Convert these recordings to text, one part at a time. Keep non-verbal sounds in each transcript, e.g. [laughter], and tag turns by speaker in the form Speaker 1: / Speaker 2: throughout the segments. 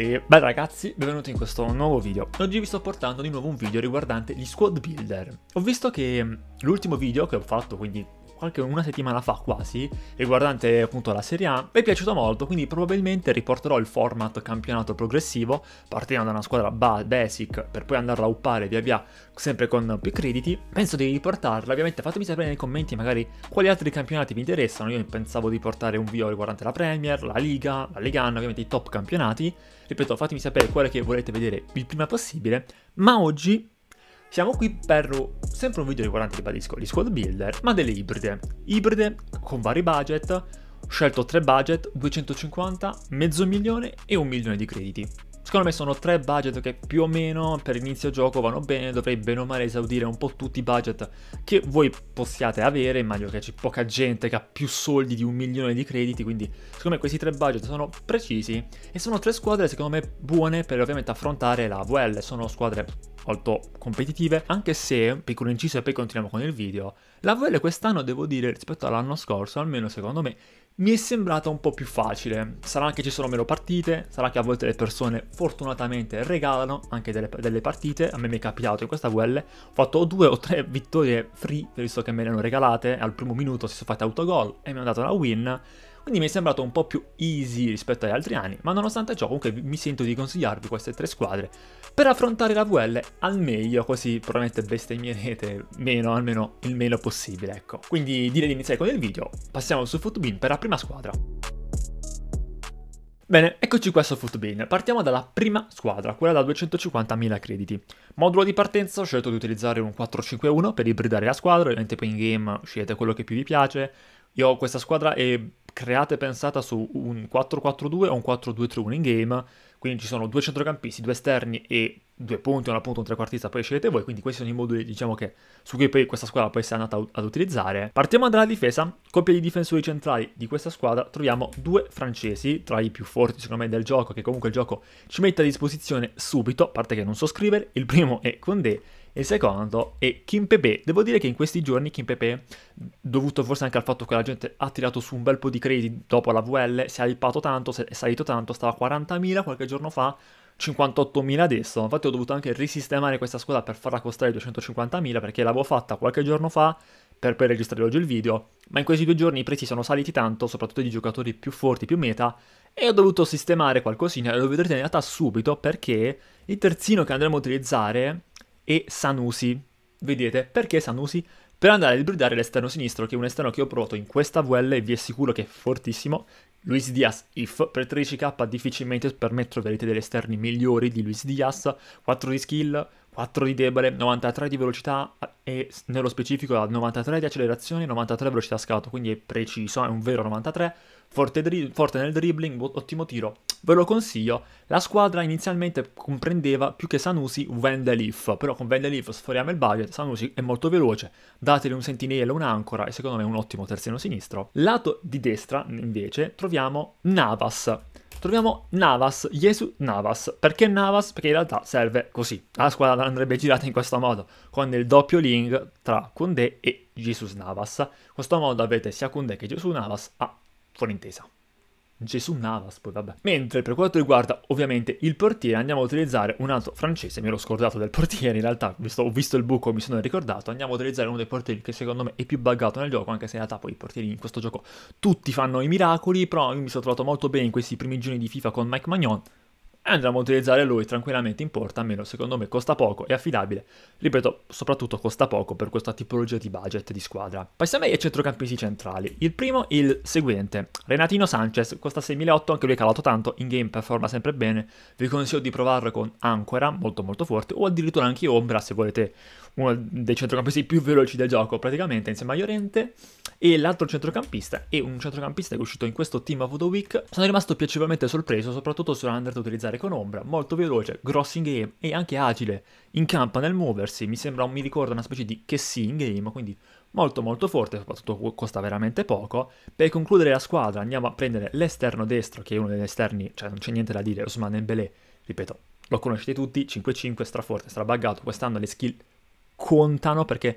Speaker 1: E beh ragazzi, benvenuti in questo nuovo video. Oggi vi sto portando di nuovo un video riguardante gli squad builder. Ho visto che l'ultimo video che ho fatto, quindi qualche, una settimana fa quasi, riguardante appunto la Serie A, mi è piaciuto molto, quindi probabilmente riporterò il format campionato progressivo, partendo da una squadra basic per poi andarla a uppare via via, sempre con più crediti. Penso di riportarla, ovviamente fatemi sapere nei commenti magari quali altri campionati vi interessano, io pensavo di portare un video riguardante la Premier, la Liga, la Lega 1, ovviamente i top campionati. Ripeto, fatemi sapere quale che volete vedere il prima possibile, ma oggi siamo qui per sempre un video riguardante, ribadisco, gli squad builder, ma delle ibride. Ibride con vari budget, ho scelto tre budget, 250, mezzo milione e un milione di crediti. Secondo me sono tre budget che più o meno per inizio gioco vanno bene, dovrei bene o male esaudire un po' tutti i budget che voi possiate avere, immagino che c'è poca gente che ha più soldi di un milione di crediti, quindi secondo me questi tre budget sono precisi e sono tre squadre secondo me buone per ovviamente affrontare la VL, sono squadre molto competitive, anche se, piccolo inciso e poi continuiamo con il video, la VL quest'anno devo dire rispetto all'anno scorso, almeno secondo me, mi è sembrata un po' più facile. Sarà che ci sono meno partite, sarà che a volte le persone fortunatamente regalano anche delle, delle partite. A me mi è capitato in questa VL, ho fatto due o tre vittorie free, visto che me le hanno regalate, al primo minuto si sono fatte autogol e mi hanno dato la win quindi mi è sembrato un po' più easy rispetto agli altri anni, ma nonostante ciò comunque mi sento di consigliarvi queste tre squadre per affrontare la VL al meglio, così probabilmente bestemmierete meno, almeno il meno possibile, ecco. Quindi direi di iniziare con il video, passiamo su Footbin per la prima squadra. Bene, eccoci qua su Footbin. Partiamo dalla prima squadra, quella da 250.000 crediti. Modulo di partenza, ho scelto di utilizzare un 4-5-1 per ibridare la squadra, ovviamente poi in game scegliete quello che più vi piace. Io questa squadra è creata e pensata su un 4-4-2 o un 4-2-3-1 in game, quindi ci sono due centrocampisti, due esterni e due punti, una punta, un trequartista, poi scegliete voi, quindi questi sono i moduli diciamo che, su cui poi questa squadra poi si è andata ad utilizzare. Partiamo dalla difesa, coppia di difensori centrali di questa squadra, troviamo due francesi, tra i più forti secondo me del gioco, che comunque il gioco ci mette a disposizione subito, a parte che non so scrivere, il primo è Condé, il secondo è Kim Pepe. Devo dire che in questi giorni Kim Pepe, dovuto forse anche al fatto che la gente ha tirato su un bel po' di crediti dopo la VL, si è hypato tanto, è salito tanto, stava a 40.000 qualche giorno fa, 58.000 adesso. Infatti ho dovuto anche risistemare questa scuola per farla costare 250.000 perché l'avevo fatta qualche giorno fa per poi registrare oggi il video, ma in questi due giorni i prezzi sono saliti tanto, soprattutto di giocatori più forti, più meta, e ho dovuto sistemare qualcosina, lo vedrete in realtà subito perché il terzino che andremo a utilizzare e Sanusi. Vedete, perché Sanusi? Per andare a libridare l'esterno sinistro, che è un esterno che ho provato in questa VL e vi assicuro che è fortissimo. Luis Diaz if, per 13k difficilmente per me troverete degli esterni migliori di Luis Diaz, 4 di skill, 4 di debole, 93 di velocità e nello specifico ha 93 di accelerazione e 93 velocità scatto, quindi è preciso, è un vero 93, forte, dri- forte nel dribbling, ottimo tiro, ve lo consiglio. La squadra inizialmente comprendeva più che Sanusi Vendelif, però con Vendelif sforiamo il budget, Sanusi è molto veloce, dateli un sentinello, un ancora e secondo me è un ottimo terzino sinistro. Lato di destra invece troviamo Navas troviamo Navas, Jesu Navas. Perché Navas? Perché in realtà serve così. La squadra andrebbe girata in questo modo, con il doppio link tra Kunde e Jesus Navas. In questo modo avete sia Kunde che Jesus Navas a ah, fuori intesa. Gesù Navas, poi vabbè. Mentre per quanto riguarda ovviamente il portiere, andiamo a utilizzare un altro francese, mi ero scordato del portiere in realtà, visto, ho visto il buco mi sono ricordato, andiamo a utilizzare uno dei portieri che secondo me è più buggato nel gioco, anche se in realtà poi i portieri in questo gioco tutti fanno i miracoli, però io mi sono trovato molto bene in questi primi giorni di FIFA con Mike Magnon, e andremo a utilizzare lui tranquillamente in porta, almeno secondo me costa poco, è affidabile, ripeto, soprattutto costa poco per questa tipologia di budget di squadra. Passiamo ai centrocampisti centrali, il primo il seguente, Renatino Sanchez, costa 6.800, anche lui è calato tanto, in game performa sempre bene, vi consiglio di provarlo con Anquera, molto molto forte, o addirittura anche Ombra se volete uno dei centrocampisti più veloci del gioco praticamente insieme a Llorente e l'altro centrocampista e un centrocampista che è uscito in questo team of the week. Sono rimasto piacevolmente sorpreso, soprattutto se sull'under a utilizzare con ombra, molto veloce, grosso in game e anche agile in campo nel muoversi. Mi sembra, mi ricorda una specie di che sì in game, quindi molto molto forte, soprattutto costa veramente poco. Per concludere la squadra andiamo a prendere l'esterno destro, che è uno degli esterni, cioè non c'è niente da dire, Osman Embele, ripeto, lo conoscete tutti, 5-5, straforte, strabaggato, quest'anno le skill contano perché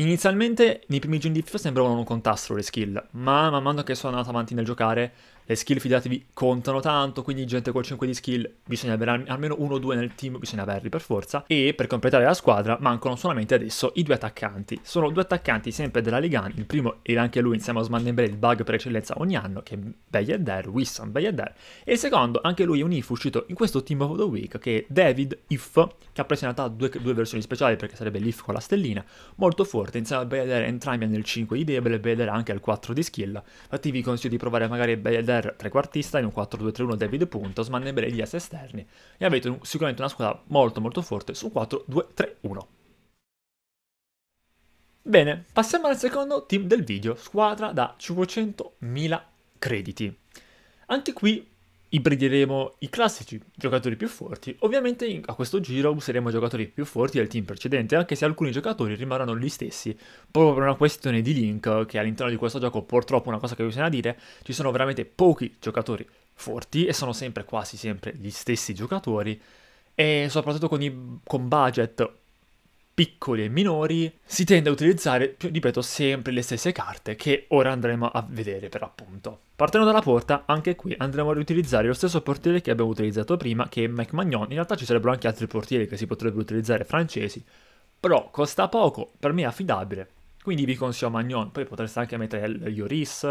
Speaker 1: Inizialmente nei primi giorni di FIFA sembravano non contassero le skill, ma man mano che sono andato avanti nel giocare le skill fidatevi contano tanto, quindi gente col 5 di skill bisogna avere almeno 1 o 2 nel team, bisogna averli per forza, e per completare la squadra mancano solamente adesso i due attaccanti. Sono due attaccanti sempre della Ligan, il primo era anche lui insieme a Osman Dembele, il bug per eccellenza ogni anno, che è Beyader, Wissam Beyader, e il secondo, anche lui è un if uscito in questo Team of the Week, che è David If, che ha preso in realtà due, due versioni speciali perché sarebbe l'if con la stellina, molto forte, insieme a Beyader entrambi hanno il 5 di debole, Beyader anche al 4 di skill, infatti vi consiglio di provare magari Beyader Blair trequartista in un 4-2-3-1 David Puntos, Mannebre gli ess esterni e avete un, sicuramente una squadra molto molto forte su 4-2-3-1. Bene, passiamo al secondo team del video, squadra da 500.000 crediti. Anche qui ibrideremo i classici giocatori più forti. Ovviamente a questo giro useremo giocatori più forti del team precedente, anche se alcuni giocatori rimarranno gli stessi, proprio per una questione di link, che all'interno di questo gioco purtroppo una cosa che bisogna dire, ci sono veramente pochi giocatori forti e sono sempre quasi sempre gli stessi giocatori e soprattutto con, i, con budget piccoli e minori, si tende a utilizzare, ripeto, sempre le stesse carte che ora andremo a vedere per appunto. Partendo dalla porta, anche qui andremo a riutilizzare lo stesso portiere che abbiamo utilizzato prima, che è Mike Magnon. In realtà ci sarebbero anche altri portieri che si potrebbero utilizzare francesi, però costa poco, per me è affidabile. Quindi vi consiglio Magnon, poi potreste anche mettere Ioris,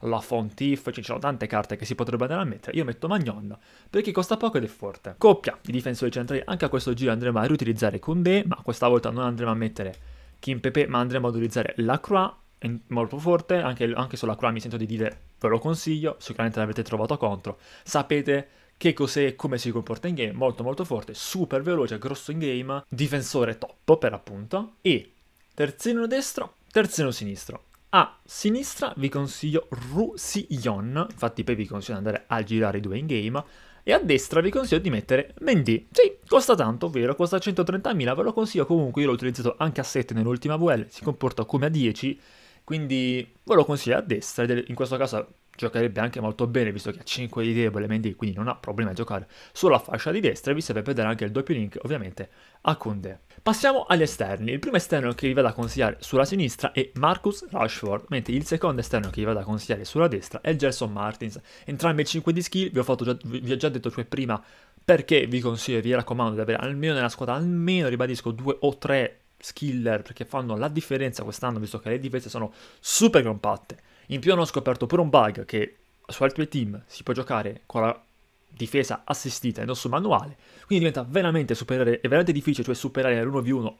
Speaker 1: la Fontif, ci sono tante carte che si potrebbero andare a mettere. Io metto Magnon, perché costa poco ed è forte. Coppia di difensori centrali, anche a questo giro andremo a riutilizzare Koundé, ma questa volta non andremo a mettere Kim Pepe, ma andremo ad utilizzare La Croix, è molto forte, anche, anche sulla Croix mi sento di dire ve lo consiglio, sicuramente l'avete trovato contro. Sapete che cos'è e come si comporta in game, molto molto forte, super veloce, grosso in game, difensore top per appunto. E terzino destro, Terzino sinistro. A sinistra vi consiglio Roussillon, infatti poi vi consiglio di andare a girare i due in game, e a destra vi consiglio di mettere Mendy. Sì, costa tanto, vero, costa 130.000, ve lo consiglio comunque, io l'ho utilizzato anche a 7 nell'ultima VL, si comporta come a 10, quindi ve lo consiglio a destra, in questo caso giocherebbe anche molto bene visto che ha 5 di debole Mendy quindi non ha problemi a giocare sulla fascia di destra e vi serve per dare anche il doppio link ovviamente a Kunde. Passiamo agli esterni, il primo esterno che vi vado a consigliare sulla sinistra è Marcus Rashford mentre il secondo esterno che vi vado a consigliare sulla destra è Gerson Martins, entrambi 5 di skill vi ho, fatto già, vi ho già detto cioè prima perché vi consiglio e vi raccomando di avere almeno nella squadra almeno ribadisco 2 o 3 skiller perché fanno la differenza quest'anno visto che le difese sono super compatte in più hanno scoperto pure un bug che su altri team si può giocare con la difesa assistita e non sul manuale, quindi diventa veramente, superare, veramente difficile, cioè superare l'1v1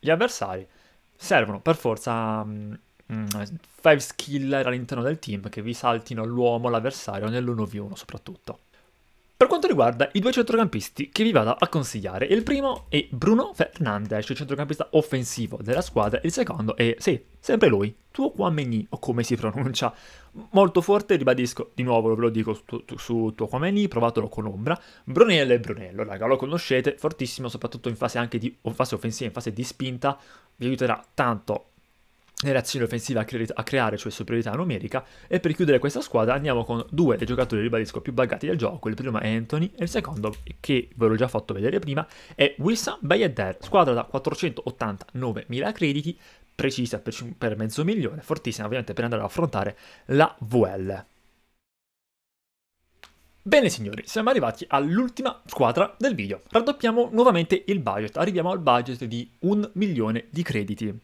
Speaker 1: gli avversari. Servono per forza 5 mm, mm, skill all'interno del team che vi saltino l'uomo, l'avversario nell'1v1 soprattutto. Per quanto riguarda i due centrocampisti che vi vado a consigliare, il primo è Bruno Fernandes, centrocampista offensivo della squadra, il secondo è, sì, sempre lui, Tuo Tuokwameni, o come si pronuncia, molto forte, ribadisco, di nuovo ve lo dico su, su Tuokwameni, provatelo con Ombra, Brunello e Brunello, raga, lo conoscete, fortissimo, soprattutto in fase anche di in fase offensiva, in fase di spinta, vi aiuterà tanto nelle azioni offensive a, cre a, creare, cioè superiorità numerica, e per chiudere questa squadra andiamo con due dei giocatori, ribadisco, più buggati del gioco, il primo è Anthony e il secondo, che ve l'ho già fatto vedere prima, è Wilson Bayeder, squadra da 489.000 crediti, precisa per, per mezzo milione, fortissima ovviamente per andare ad affrontare la VL. Bene signori, siamo arrivati all'ultima squadra del video. Raddoppiamo nuovamente il budget, arriviamo al budget di un milione di crediti.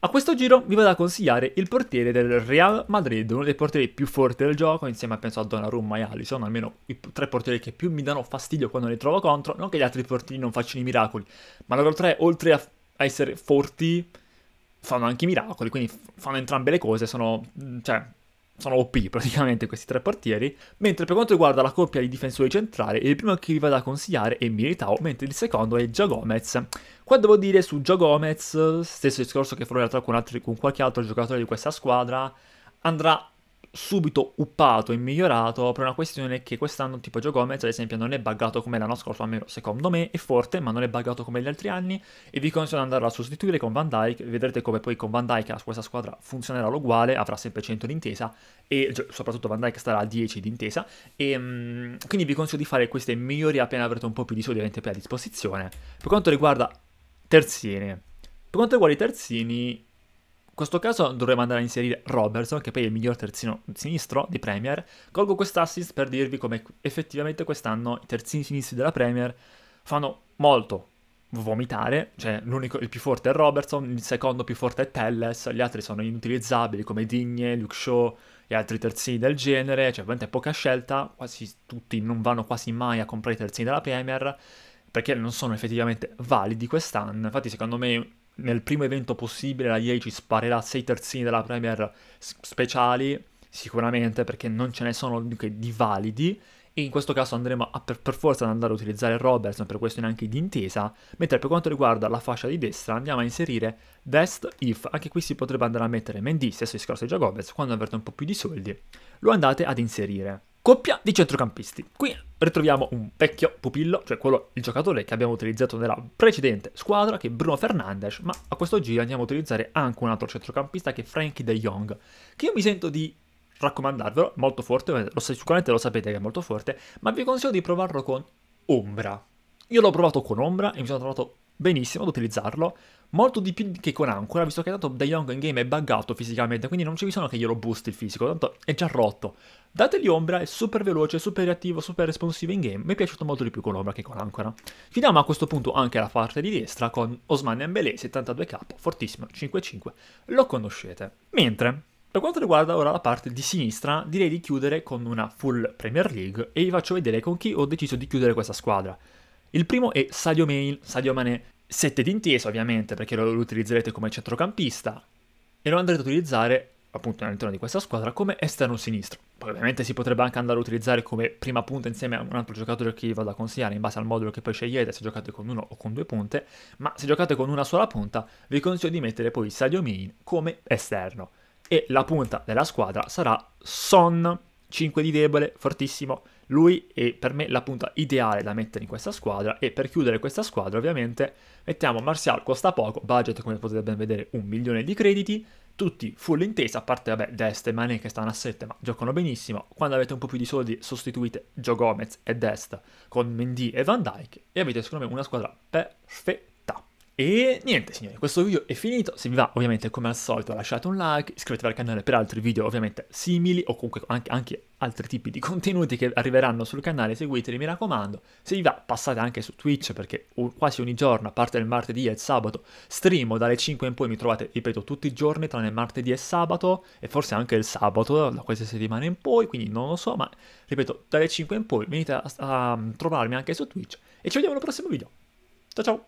Speaker 1: A questo giro vi vado a consigliare il portiere del Real Madrid, uno dei portieri più forti del gioco, insieme penso a Donnarumma e Alisson, almeno i tre portieri che più mi danno fastidio quando li trovo contro, non che gli altri portieri non facciano i miracoli, ma loro tre, oltre a essere forti, fanno anche i miracoli, quindi fanno entrambe le cose, sono, cioè, sono OP praticamente questi tre portieri, mentre per quanto riguarda la coppia di difensori centrali, il primo che vi vado a consigliare è Militao, mentre il secondo è Gio Gomez. Qua devo dire su Gio Gomez, stesso discorso che farò in realtà con, altri, con qualche altro giocatore di questa squadra, andrà subito uppato e migliorato per una questione che quest'anno tipo Joe Gomez ad esempio non è buggato come l'anno scorso, almeno secondo me è forte ma non è buggato come gli altri anni e vi consiglio di andarlo a sostituire con Van Dyke, vedrete come poi con Van Dyke questa squadra funzionerà l'uguale, avrà sempre 100 d'intesa e soprattutto Van Dyke starà a 10 d'intesa e ehm, quindi vi consiglio di fare queste migliori appena avrete un po' più di soldi a disposizione. Per quanto riguarda terzini, per quanto riguarda i terzini questo caso dovremmo andare a inserire Robertson, che poi è il miglior terzino sinistro di Premier. Colgo quest'assist per dirvi come effettivamente quest'anno i terzini sinistri della Premier fanno molto vomitare, cioè l'unico, il più forte è Robertson, il secondo più forte è Telles, gli altri sono inutilizzabili come Digne, Luke Shaw e altri terzini del genere, cioè veramente poca scelta, quasi tutti non vanno quasi mai a comprare i terzini della Premier perché non sono effettivamente validi quest'anno, infatti secondo me nel primo evento possibile la EA ci sparerà 6 terzini della Premier speciali, sicuramente perché non ce ne sono dunque, di validi, e in questo caso andremo a, per, per, forza ad andare a utilizzare Robertson per questo neanche di intesa, mentre per quanto riguarda la fascia di destra andiamo a inserire Best If, anche qui si potrebbe andare a mettere Mendy, stesso discorso di Jacobez, quando avrete un po' più di soldi, lo andate ad inserire. Coppia di centrocampisti. Qui ritroviamo un vecchio pupillo, cioè quello, il giocatore che abbiamo utilizzato nella precedente squadra, che è Bruno Fernandes, ma a questo giro andiamo a utilizzare anche un altro centrocampista che è Frankie de Jong, che io mi sento di raccomandarvelo, molto forte, lo, sicuramente lo sapete che è molto forte, ma vi consiglio di provarlo con Ombra. Io l'ho provato con Ombra e mi sono trovato benissimo ad utilizzarlo. Molto di più che con Ancora, visto che tanto De Jong in game è buggato fisicamente, quindi non c'è bisogno che glielo boosti il fisico, tanto è già rotto. Dategli Ombra, è super veloce, super reattivo, super responsivo in game, mi è piaciuto molto di più con Ombra che con Ancora. Chiudiamo a questo punto anche la parte di destra con Osman Mbele, 72k, fortissimo, 5-5, lo conoscete. Mentre, per quanto riguarda ora la parte di sinistra, direi di chiudere con una full Premier League e vi faccio vedere con chi ho deciso di chiudere questa squadra. Il primo è Sadio Main, Sadio Mané, 7 d'intesa ovviamente perché lo, lo utilizzerete come centrocampista e lo andrete ad utilizzare appunto all'interno di questa squadra come esterno sinistro. Poi ovviamente si potrebbe anche andare a utilizzare come prima punta insieme a un altro giocatore che vi vado a consigliare in base al modulo che poi scegliete se giocate con uno o con due punte, ma se giocate con una sola punta vi consiglio di mettere poi Sadio Main come esterno e la punta della squadra sarà Son, 5 di debole, fortissimo, lui è per me la punta ideale da mettere in questa squadra e per chiudere questa squadra ovviamente mettiamo Martial, costa poco, budget come potete ben vedere un milione di crediti, tutti full intesa, a parte vabbè Dest e Mané che stanno a 7 ma giocano benissimo, quando avete un po' più di soldi sostituite Gio Gomez e Dest con Mendy e Van Dyke e avete secondo me una squadra perfetta e niente signori, questo video è finito, se vi va ovviamente come al solito lasciate un like, iscrivetevi al canale per altri video ovviamente simili o comunque anche, anche altri tipi di [laughs] contenuti che arriveranno sul canale, seguiteli mi raccomando, se vi va passate anche su Twitch perché quasi ogni giorno, a parte il martedì e il sabato, streamo dalle 5 in poi, mi trovate ripeto tutti i giorni tranne martedì e sabato e forse anche il sabato da queste settimane in poi, quindi non lo so, ma ripeto dalle 5 in poi venite a, a, a trovarmi anche su Twitch e ci vediamo nel prossimo video, ciao ciao!